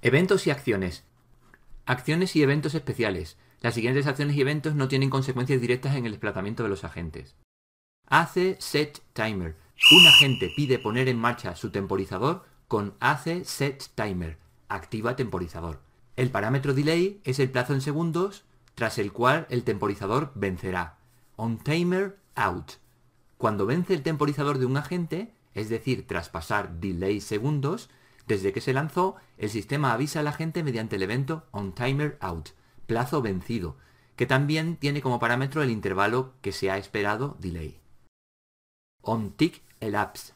Eventos y acciones. Acciones y eventos especiales. Las siguientes acciones y eventos no tienen consecuencias directas en el desplazamiento de los agentes. Hace set timer. Un agente pide poner en marcha su temporizador con hace set timer. Activa temporizador. El parámetro delay es el plazo en segundos tras el cual el temporizador vencerá. On timer out. Cuando vence el temporizador de un agente, es decir, tras pasar delay segundos, desde que se lanzó, el sistema avisa a la gente mediante el evento On Timer Out, plazo vencido, que también tiene como parámetro el intervalo que se ha esperado delay. On Tick Elapse.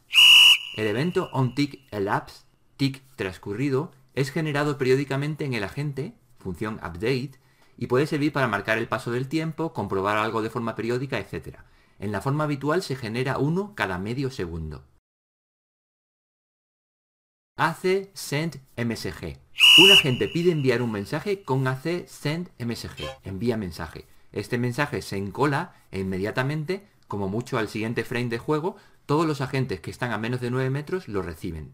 El evento On Elapse, tick transcurrido, es generado periódicamente en el agente, función update, y puede servir para marcar el paso del tiempo, comprobar algo de forma periódica, etc. En la forma habitual se genera uno cada medio segundo. AC Send MSG. Un agente pide enviar un mensaje con AC Send MSG. Envía mensaje. Este mensaje se encola e inmediatamente, como mucho al siguiente frame de juego, todos los agentes que están a menos de 9 metros lo reciben.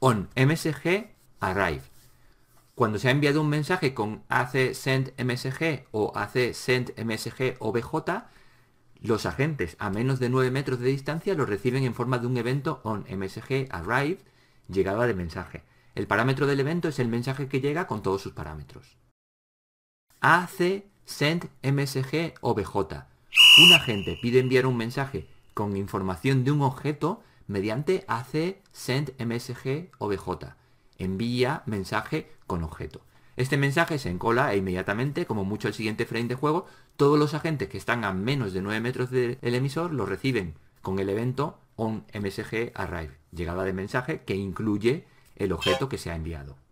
On MSG Arrive. Cuando se ha enviado un mensaje con AC Send MSG o AC Send MSG OBJ, los agentes a menos de 9 metros de distancia lo reciben en forma de un evento on MSG Arrive llegada de mensaje. El parámetro del evento es el mensaje que llega con todos sus parámetros. AC send msg obj. Un agente pide enviar un mensaje con información de un objeto mediante AC send msg obj. Envía mensaje con objeto. Este mensaje se encola e inmediatamente, como mucho el siguiente frame de juego, todos los agentes que están a menos de 9 metros del emisor lo reciben con el evento on msg arrive, llegada de mensaje que incluye el objeto que se ha enviado.